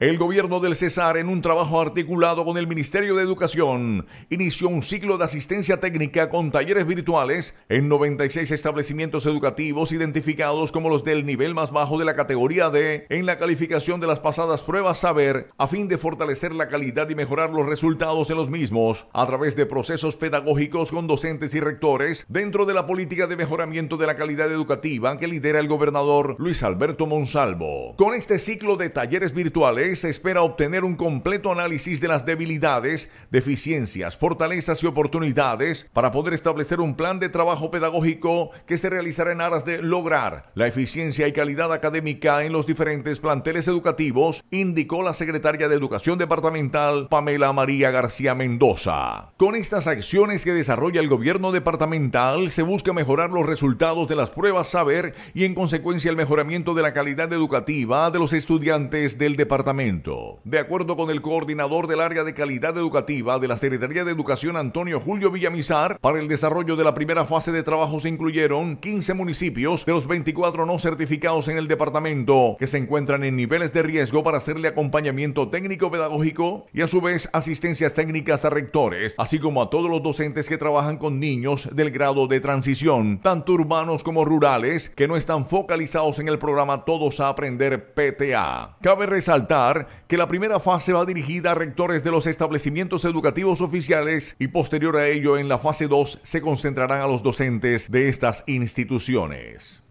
El gobierno del César, en un trabajo articulado con el Ministerio de Educación, inició un ciclo de asistencia técnica con talleres virtuales en 96 establecimientos educativos identificados como los del nivel más bajo de la categoría D en la calificación de las pasadas pruebas Saber, a fin de fortalecer la calidad y mejorar los resultados de los mismos a través de procesos pedagógicos con docentes y rectores dentro de la política de mejoramiento de la calidad educativa que lidera el gobernador Luis Alberto Monsalvo. Con este ciclo de talleres virtuales, se espera obtener un completo análisis de las debilidades, deficiencias, fortalezas y oportunidades para poder establecer un plan de trabajo pedagógico que se realizará en aras de lograr la eficiencia y calidad académica en los diferentes planteles educativos, indicó la secretaria de Educación Departamental Pamela María García Mendoza. Con estas acciones que desarrolla el gobierno departamental se busca mejorar los resultados de las pruebas saber y en consecuencia el mejoramiento de la calidad educativa de los estudiantes del departamento de acuerdo con el coordinador del área de calidad educativa de la Secretaría de Educación, Antonio Julio Villamizar, para el desarrollo de la primera fase de trabajo se incluyeron 15 municipios de los 24 no certificados en el departamento que se encuentran en niveles de riesgo para hacerle acompañamiento técnico-pedagógico y a su vez asistencias técnicas a rectores, así como a todos los docentes que trabajan con niños del grado de transición, tanto urbanos como rurales, que no están focalizados en el programa Todos a Aprender PTA. Cabe resaltar que la primera fase va dirigida a rectores de los establecimientos educativos oficiales y posterior a ello en la fase 2 se concentrarán a los docentes de estas instituciones.